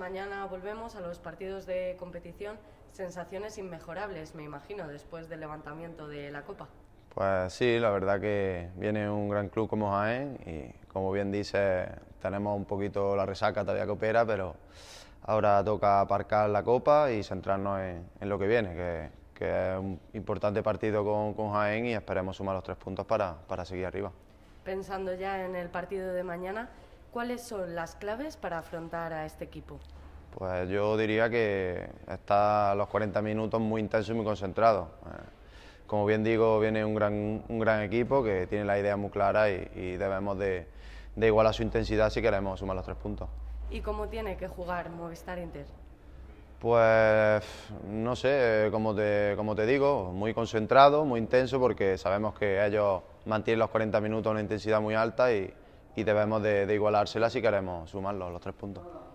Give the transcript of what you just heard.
Mañana volvemos a los partidos de competición. Sensaciones inmejorables, me imagino, después del levantamiento de la Copa. Pues sí, la verdad que viene un gran club como Jaén y como bien dice, tenemos un poquito la resaca todavía que opera, pero ahora toca aparcar la Copa y centrarnos en, en lo que viene, que, que, es un importante partido con, con, Jaén y esperemos sumar los tres puntos para, para seguir arriba. Pensando ya en el partido de mañana, ¿Cuáles son las claves para afrontar a este equipo? Pues yo diría que está a los 40 minutos muy intenso y muy concentrado. Eh, como bien digo, viene un gran, un gran equipo que tiene la idea muy clara y, debemos de, de, igualar su intensidad si queremos sumar los tres puntos. ¿Y cómo tiene que jugar Movistar Inter? Pues no sé, eh, como te, como te digo, muy concentrado, muy intenso, porque sabemos que ellos mantienen los 40 minutos una intensidad muy alta y, y debemos de, igualársela si queremos sumar los tres puntos.